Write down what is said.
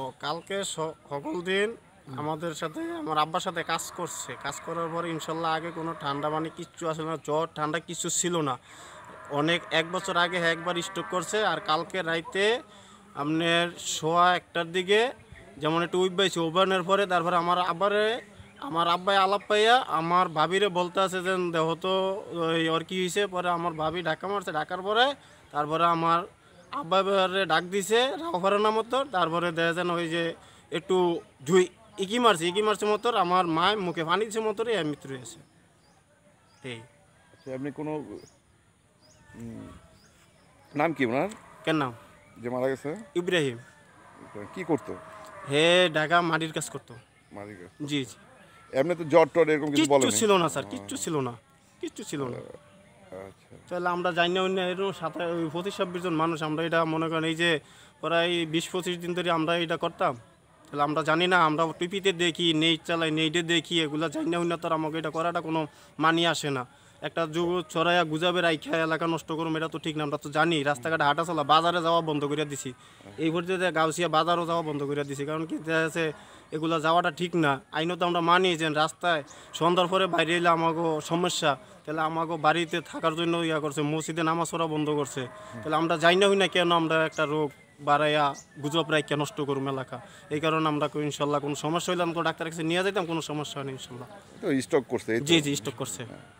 ও কালকে সকল দিন আমাদের সাথে আমার আব্বার সাথে কাজ করছে কাজ করার পর ইনশাল্লাহ আগে কোনো ঠান্ডা মানে কিচ্ছু আসলে না জ্বর ঠান্ডা কিছু ছিল না অনেক এক বছর আগে একবার স্ট্রোক করছে আর কালকে রাইতে আপনার সোয়া একটার দিকে যেমন একটু উইপ পাইছি ওভানের পরে তারপরে আমার আব্বারে আমার আব্বাই আলাপ পাইয়া আমার ভাবিরে বলতে আছে যে দেহ তো আর কী হয়েছে পরে আমার ভাবি ঢাকা মারছে ঢাকার পরে তারপরে আমার আব্বা এবারে ডাক দিছে রাখবার মতো তারপরে দেখা যেন ওই যে একটু ঝুই ইকি মারছে ইকি মারছে মতো আমার মা মুখে পানি দিছে মতো এই মৃত্যু হয়েছে এই আচ্ছা, আপনি কোনো নাম কি ওনার কেন নাম যে মারা গেছে ইব্রাহিম কি করতো হে ঢাকা মাটির কাজ করতো জি জি এমনি তো জ্বর টর এরকম কিছু বলে ছিল না স্যার কিচ্ছু ছিল না কিচ্ছু ছিল না আচ্ছা। তাহলে আমরা জানি না এরকম সাতাশ পঁচিশ ছাব্বিশ জন মানুষ আমরা এটা মনে করেন এই যে প্রায় বিশ পঁচিশ দিন ধরে আমরা এটা করতাম তাহলে আমরা জানি না আমরা টিপিতে দেখি নেই চালাই নেইটে দেখি এগুলো জানি না তার আমাকে এটা করাটা কোনো মানি আসে না একটা যুগ ছড়াইয়া গুজাবের আইখা এলাকা নষ্ট করুম এটা তো ঠিক না আমরা তো জানি রাস্তাঘাটে হাঁটা চলা বাজারে যাওয়া বন্ধ করে দিছি এই পর্যায়ে গাউসিয়া বাজারও যাওয়া বন্ধ করে দিছি কারণ কি দেখা যাচ্ছে এগুলো যাওয়াটা ঠিক না আইনও তো আমরা মানি যে রাস্তায় সন্ধ্যার পরে বাইরে এলে আমাকে সমস্যা তাহলে আমাকে বাড়িতে থাকার জন্য ইয়া করছে মসজিদে নামাজ পড়া বন্ধ করছে তাহলে আমরা যাই না হই না কেন আমরা একটা রোগ বাড়াইয়া গুজব রাইখা নষ্ট করুম এলাকা এই কারণে আমরা ইনশাল্লাহ কোনো সমস্যা হইলে আমাকে ডাক্তার কাছে নিয়ে যেতাম কোনো সমস্যা হয়নি ইনশাল্লাহ স্টক করছে জি জি স্টক করছে হ্যাঁ।